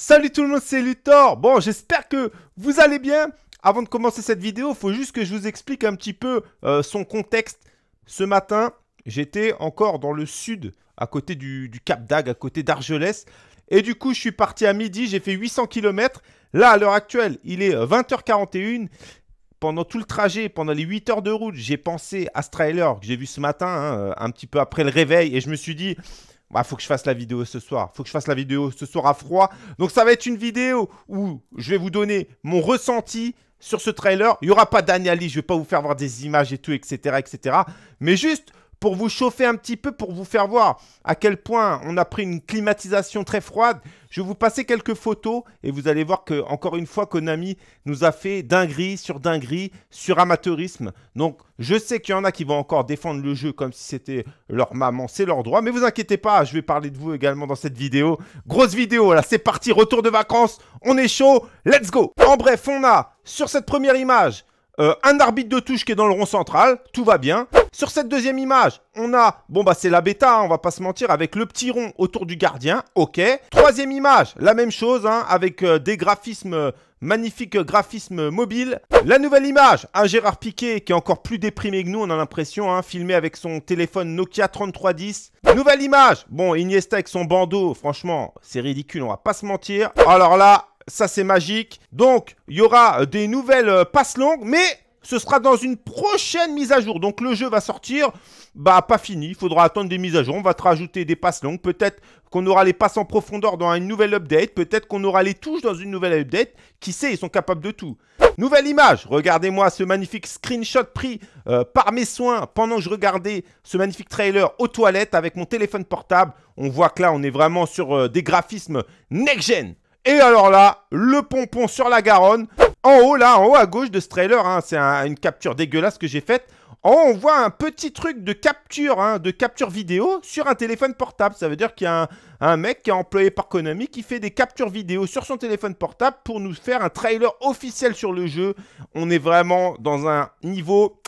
Salut tout le monde, c'est Luthor. Bon, j'espère que vous allez bien. Avant de commencer cette vidéo, il faut juste que je vous explique un petit peu euh, son contexte. Ce matin, j'étais encore dans le sud, à côté du, Cap d'Agde, à côté d'Argelès. Et du coup, je suis parti à midi, j'ai fait 800 km. Là, à l'heure actuelle, il est 20h41. Euh, pendant tout le trajet, pendant les 8 heures de route, j'ai pensé à ce trailer que j'ai vu ce matin, hein, euh, un petit peu après le réveil. Et je me suis dit, bah, faut que je fasse la vidéo ce soir. Faut que je fasse la vidéo ce soir à froid. Donc, ça va être une vidéo où je vais vous donner mon ressenti sur ce trailer. Il n'y aura pas d'analyse. Je ne vais pas vous faire voir des images et tout, etc., etc. Mais juste pour vous chauffer un petit peu, pour vous faire voir à quel point on a pris une climatisation très froide. Je vais vous passer quelques photos et vous allez voir que, encore une fois, Konami nous a fait dinguerie sur dinguerie, sur amateurisme. Donc, je sais qu'il y en a qui vont encore défendre le jeu comme si c'était leur maman, c'est leur droit. Mais vous inquiétez pas, je vais parler de vous également dans cette vidéo. Grosse vidéo, là, c'est parti, retour de vacances, on est chaud, let's go En bref, on a, sur cette première image, euh, un arbitre de touche qui est dans le rond central, tout va bien. Sur cette deuxième image, on a, bon bah c'est la bêta, hein, on va pas se mentir, avec le petit rond autour du gardien, ok. Troisième image, la même chose, hein, avec euh, des graphismes... Euh, magnifiques graphismes mobiles. La nouvelle image, un Gérard Piquet qui est encore plus déprimé que nous, on a l'impression, hein, filmé avec son téléphone Nokia 3310. Nouvelle image, bon, Iniesta avec son bandeau, franchement, c'est ridicule, on va pas se mentir. Alors là, ça c'est magique. Donc, il y aura euh, des nouvelles passes longues, mais ce sera dans une prochaine mise à jour. Donc le jeu va sortir, bah pas fini, il faudra attendre des mises à jour, on va te rajouter des passes longues, peut-être qu'on aura les passes en profondeur dans une nouvelle update, peut-être qu'on aura les touches dans une nouvelle update, qui sait, ils sont capables de tout. Nouvelle image, regardez-moi ce magnifique screenshot pris euh, par mes soins pendant que je regardais ce magnifique trailer aux toilettes avec mon téléphone portable. On voit que là, on est vraiment sur euh, des graphismes next-gen. Et alors là, le pompon sur la Garonne. En haut, là, en haut à gauche de ce trailer, hein, c'est une capture dégueulasse que j'ai faite. En haut, on voit un petit truc de capture, hein, de capture vidéo sur un téléphone portable. Ça veut dire qu'il y a un, un, mec qui est employé par Konami qui fait des captures vidéo sur son téléphone portable pour nous faire un trailer officiel sur le jeu. On est vraiment dans un niveau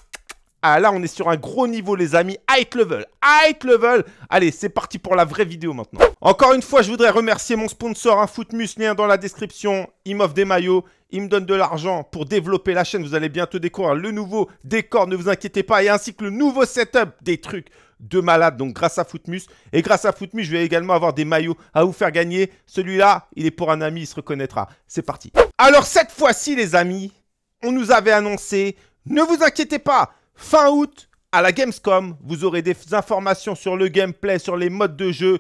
ah là, on est sur un gros niveau, les amis. High level, High level. Allez, c'est parti pour la vraie vidéo maintenant. Encore une fois, je voudrais remercier mon sponsor, hein, Footmus. lien dans la description. Il m'offre des maillots, il me donne de l'argent pour développer la chaîne. Vous allez bientôt découvrir le nouveau décor, ne vous inquiétez pas, et ainsi que le nouveau setup, des trucs de malade. Donc grâce à Footmus et grâce à Footmus, je vais également avoir des maillots à vous faire gagner. Celui-là, il est pour un ami, il se reconnaîtra. C'est parti. Alors cette fois-ci, les amis, on nous avait annoncé, ne vous inquiétez pas, Fin août, à la Gamescom, vous aurez des informations sur le gameplay, sur les modes de jeu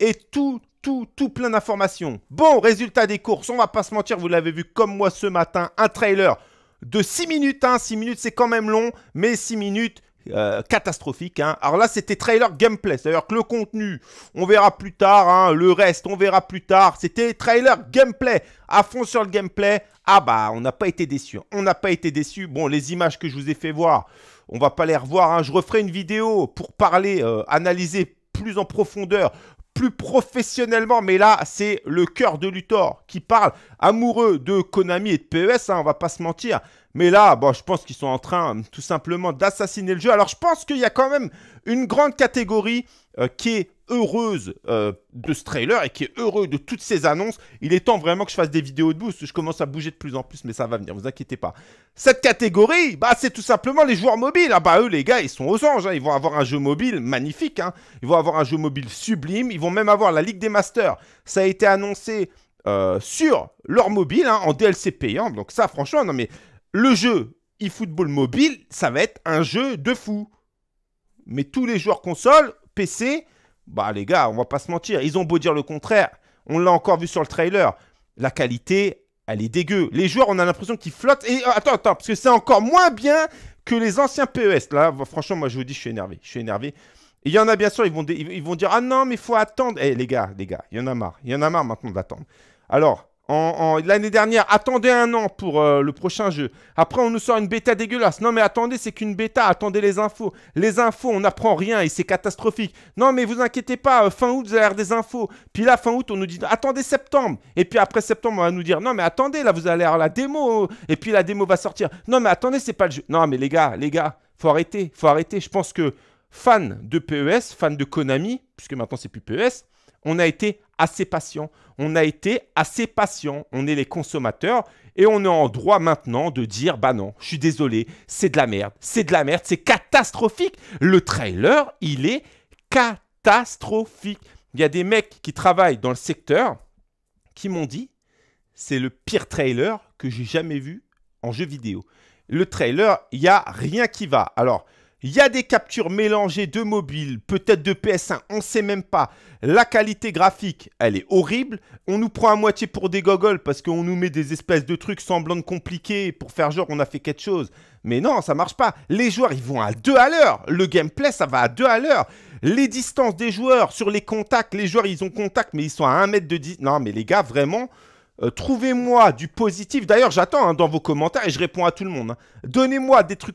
et tout, tout, tout plein d'informations. Bon, résultat des courses, on va pas se mentir, vous l'avez vu comme moi ce matin, un trailer de 6 minutes. 6 hein. minutes, c'est quand même long, mais 6 minutes, euh, catastrophique. Hein. Alors là, c'était trailer gameplay, c'est-à-dire que le contenu, on verra plus tard, hein. le reste, on verra plus tard. C'était trailer gameplay, à fond sur le gameplay. Ah bah, on n'a pas été déçu. On n'a pas été déçu. Bon, les images que je vous ai fait voir, on va pas les revoir. Hein. Je referai une vidéo pour parler, euh, analyser plus en profondeur, plus professionnellement, mais là, c'est le cœur de Luthor qui parle, amoureux de Konami et de PES, on va pas se mentir. Mais là, bon, je pense qu'ils sont en train hum, tout simplement d'assassiner le jeu. Alors je pense qu'il y a quand même une grande catégorie euh, qui est heureuse euh, de ce trailer et qui est heureux de toutes ces annonces. Il est temps vraiment que je fasse des vidéos de boost. Je commence à bouger de plus en plus, mais ça va venir, vous inquiétez pas. Cette catégorie, bah, c'est tout simplement les joueurs mobiles. Ah bah eux, les gars, ils sont aux anges. Hein. Ils vont avoir un jeu mobile magnifique. Hein. Ils vont avoir un jeu mobile sublime. Ils vont même avoir la Ligue des Masters. Ça a été annoncé euh, sur leur mobile hein, en DLC payant. Donc ça, franchement, non mais le jeu eFootball mobile, ça va être un jeu de fou. Mais tous les joueurs console, PC, bah les gars, on va pas se mentir, ils ont beau dire le contraire. On l'a encore vu sur le trailer. La qualité, elle est dégueu. Les joueurs, on a l'impression qu'ils flottent. Et euh, attends, attends, parce que c'est encore moins bien que les anciens PES. Là, bah, franchement, moi je vous dis, je suis énervé. Je suis énervé. Il y en a bien sûr, ils vont, ils vont dire Ah non, mais il faut attendre. Eh les gars, les gars, il y en a marre. Il y en a marre maintenant d'attendre. Alors, l'année dernière. Attendez un an pour euh, le prochain jeu. Après, on nous sort une bêta dégueulasse. Non, mais attendez, c'est qu'une bêta. Attendez les infos. Les infos, on n'apprend rien et c'est catastrophique. Non, mais vous inquiétez pas. Euh, fin août, vous allez avoir des infos. Puis là, fin août, on nous dit attendez septembre. Et puis après septembre, on va nous dire non, mais attendez, là, vous allez avoir la démo. Et puis la démo va sortir. Non, mais attendez, c'est pas le jeu. Non, mais les gars, les gars, faut arrêter. Faut arrêter. Je pense que fans de PES, fans de Konami, puisque maintenant c'est plus PES, on a été assez patient. On a été assez patient. On est les consommateurs et on est en droit maintenant de dire bah non, je suis désolé, c'est de la merde, c'est de la merde, c'est catastrophique. Le trailer, il est catastrophique. Il y a des mecs qui travaillent dans le secteur qui m'ont dit c'est le pire trailer que j'ai jamais vu en jeu vidéo. Le trailer, il y a rien qui va. Alors, il y a des captures mélangées de mobile, peut-être de PS1, on ne sait même pas. La qualité graphique, elle est horrible. On nous prend à moitié pour des gogoles parce qu'on nous met des espèces de trucs semblant de compliqués pour faire genre on a fait quelque chose. Mais non, ça marche pas. Les joueurs, ils vont à deux à l'heure. Le gameplay, ça va à deux à l'heure. Les distances des joueurs sur les contacts, les joueurs, ils ont contact, mais ils sont à 1 mètre de 10. Non, mais les gars, vraiment, euh, trouvez-moi du positif. D'ailleurs, j'attends hein, dans vos commentaires et je réponds à tout le monde. Hein. Donnez-moi des trucs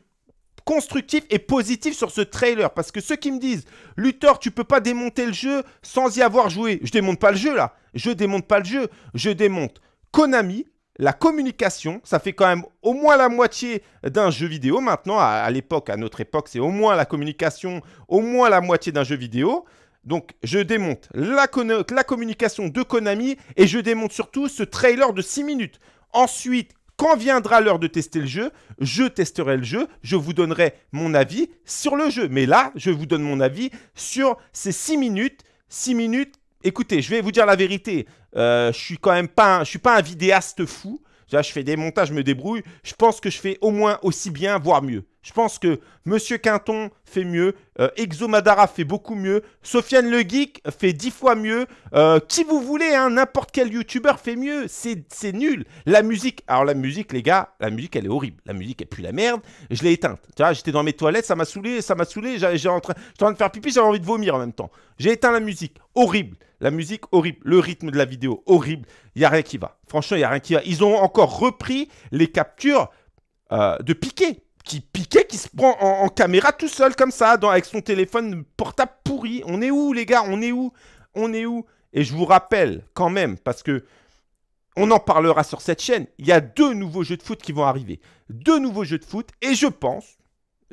constructif et positif sur ce trailer. Parce que ceux qui me disent, Luthor, tu peux pas démonter le jeu sans y avoir joué. Je démonte pas le jeu là. Je démonte pas le jeu. Je démonte Konami, la communication, ça fait quand même au moins la moitié d'un jeu vidéo maintenant. À, l'époque, à notre époque, c'est au moins la communication, au moins la moitié d'un jeu vidéo. Donc, je démonte la, la, communication de Konami et je démonte surtout ce trailer de 6 minutes. Ensuite, quand viendra l'heure de tester le jeu, je testerai le jeu, je vous donnerai mon avis sur le jeu. Mais là, je vous donne mon avis sur ces 6 minutes, 6 minutes. Écoutez, je vais vous dire la vérité. Euh, je suis quand même pas, un, je suis pas un vidéaste fou. Là, je fais des montages, je me débrouille. Je pense que je fais au moins aussi bien, voire mieux. Je pense que Monsieur Quinton fait mieux, euh, Exomadara fait beaucoup mieux, Sofiane Le Geek fait dix fois mieux, euh, qui vous voulez, hein, n'importe quel youtubeur fait mieux, c'est nul. La musique, alors la musique les gars, la musique elle est horrible, la musique elle pue la merde, je l'ai éteinte. Tu vois, j'étais dans mes toilettes, ça m'a saoulé, ça m'a saoulé, j'étais en, train de faire pipi, j'avais envie de vomir en même temps. J'ai éteint la musique, horrible. La musique, horrible. Le rythme de la vidéo, horrible. Il n'y a rien qui va. Franchement, il n'y a rien qui va. Ils ont encore repris les captures euh, de Piqué qui piquait, qui se prend en, caméra tout seul comme ça, avec son téléphone portable pourri. On est où, les gars On est où On est où Et je vous rappelle quand même, parce que on en parlera sur cette chaîne, il y a deux nouveaux jeux de foot qui vont arriver. Deux nouveaux jeux de foot, et je pense,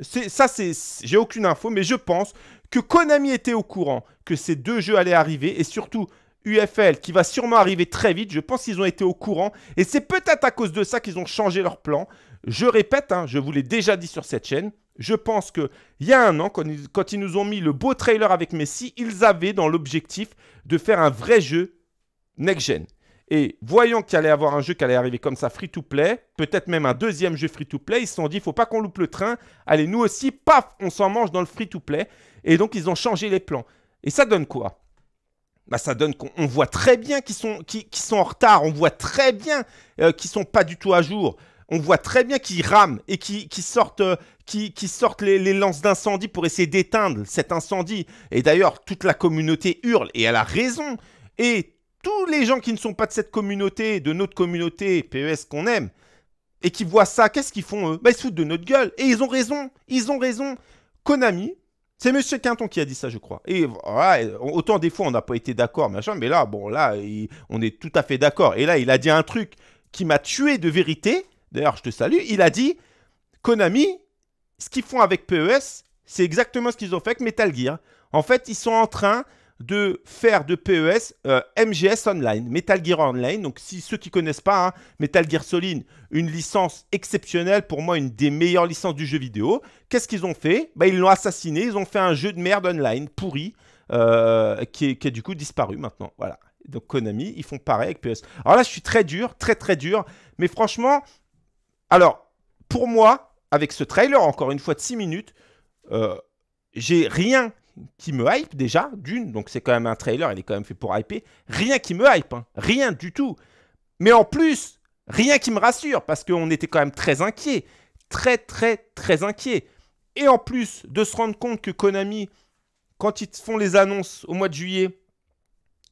ça c'est, j'ai aucune info, mais je pense que Konami était au courant que ces deux jeux allaient arriver, et surtout UFL qui va sûrement arriver très vite. Je pense qu'ils ont été au courant et c'est peut-être à cause de ça qu'ils ont changé leur plan. Je répète, hein, je vous l'ai déjà dit sur cette chaîne, je pense qu'il y a un an, quand ils, nous ont mis le beau trailer avec Messi, ils avaient dans l'objectif de faire un vrai jeu next-gen. Et voyant qu'il allait avoir un jeu qui allait arriver comme ça, free-to-play, peut-être même un deuxième jeu free-to-play, ils se sont dit, il faut pas qu'on loupe le train, allez, nous aussi, paf, on s'en mange dans le free-to-play. Et donc, ils ont changé les plans. Et ça donne quoi bah, ça donne qu'on voit très bien qu'ils sont, sont en retard, on voit très bien qu'ils euh, qu'ils sont pas du tout à jour, on voit très bien qu'ils rament et qu'ils sortent, euh, sortent les, lances d'incendie pour essayer d'éteindre cet incendie. Et d'ailleurs, toute la communauté hurle, et elle a raison. Et tous les gens qui ne sont pas de cette communauté, de notre communauté PES qu'on aime, et qui voient ça, qu'est-ce qu'ils font eux bah, ils se foutent de notre gueule. Et ils ont raison, ils ont raison. Konami, c'est M. Quinton qui a dit ça, je crois. Et voilà, autant des fois on n'a pas été d'accord, machin, mais là, bon, là, on est tout à fait d'accord. Et là, il a dit un truc qui m'a tué de vérité. D'ailleurs, je te salue. Il a dit Konami, ce qu'ils font avec PES, c'est exactement ce qu'ils ont fait avec Metal Gear. En fait, ils sont en train de faire de PES euh, MGS Online, Metal Gear Online. Donc, si ceux qui ne connaissent pas, hein, Metal Gear Solid, une licence exceptionnelle, pour moi, une des meilleures licences du jeu vidéo. Qu'est-ce qu'ils ont fait bah, Ils l'ont assassiné, ils ont fait un jeu de merde online, pourri, euh, qui, est, du coup disparu maintenant. Voilà. Donc, Konami, ils font pareil avec PES. Alors là, je suis très dur, très très dur, mais franchement, alors, pour moi, avec ce trailer, encore une fois de 6 minutes, euh, j'ai rien qui me hype déjà, d'une, donc c'est quand même un trailer, il est quand même fait pour hyper, rien qui me hype, hein, rien du tout. Mais en plus, rien qui me rassure, parce qu'on était quand même très inquiet, très très très inquiet. Et en plus de se rendre compte que Konami, quand ils font les annonces au mois de juillet,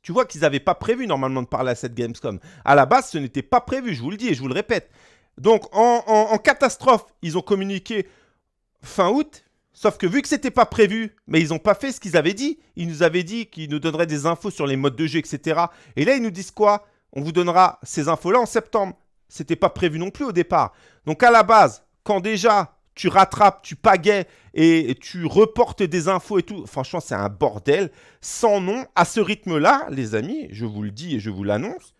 tu vois qu'ils n'avaient pas prévu normalement de parler à cette Gamescom. À la base, ce n'était pas prévu, je vous le dis et je vous le répète. Donc en catastrophe, ils ont communiqué fin août, Sauf que vu que c'était pas prévu, mais ils n'ont pas fait ce qu'ils avaient dit. Ils nous avaient dit qu'ils nous donneraient des infos sur les modes de jeu, etc. Et là, ils nous disent quoi On vous donnera ces infos-là en septembre. C'était pas prévu non plus au départ. Donc à la base, quand déjà tu rattrapes, tu pagais et tu reportes des infos et tout, franchement, c'est un bordel sans nom. À ce rythme-là, les amis, je vous le dis et je vous l'annonce,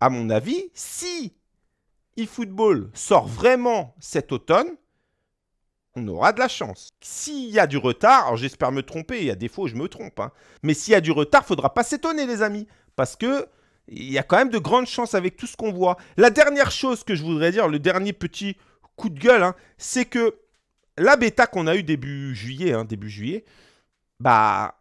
à mon avis, si eFootball sort vraiment cet automne, on aura de la chance. S'il y a du retard, alors j'espère me tromper, et à défaut je me trompe, hein. mais s'il y a du retard, faudra pas s'étonner les amis, parce que il y a quand même de grandes chances avec tout ce qu'on voit. La dernière chose que je voudrais dire, le dernier petit coup de gueule, hein, c'est que la bêta qu'on a eue début juillet, hein, début juillet, bah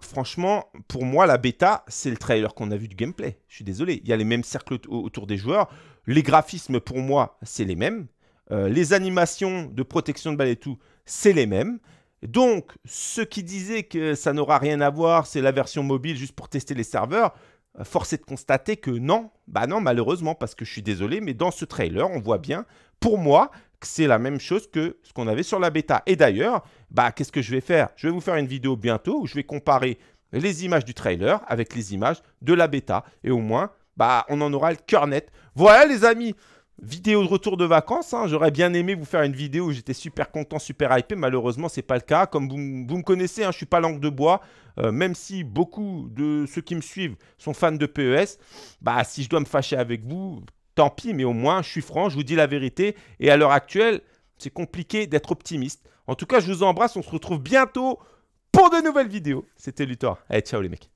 franchement, pour moi, la bêta, c'est le trailer qu'on a vu du gameplay. Je suis désolé. Il y a les mêmes cercles autour des joueurs. Les graphismes, pour moi, c'est les mêmes. Euh, les animations de protection de balle et tout, c'est les mêmes. Donc, ceux qui disaient que ça n'aura rien à voir, c'est la version mobile juste pour tester les serveurs, euh, force est de constater que non, bah non, malheureusement, parce que je suis désolé, mais dans ce trailer, on voit bien, pour moi, que c'est la même chose que ce qu'on avait sur la bêta. Et d'ailleurs, bah, qu'est-ce que je vais faire Je vais vous faire une vidéo bientôt où je vais comparer les images du trailer avec les images de la bêta. Et au moins, bah, on en aura le cœur net. Voilà les amis Vidéo de retour de vacances, hein. j'aurais bien aimé vous faire une vidéo où j'étais super content, super hypé, malheureusement c'est pas le cas. Comme vous, me connaissez, je hein, je suis pas langue de bois, euh, même si beaucoup de ceux qui me suivent sont fans de PES, bah si je dois me fâcher avec vous, tant pis, mais au moins je suis franc, je vous dis la vérité, et à l'heure actuelle, c'est compliqué d'être optimiste. En tout cas, je vous embrasse, on se retrouve bientôt pour de nouvelles vidéos. C'était Luthor, allez ciao les mecs.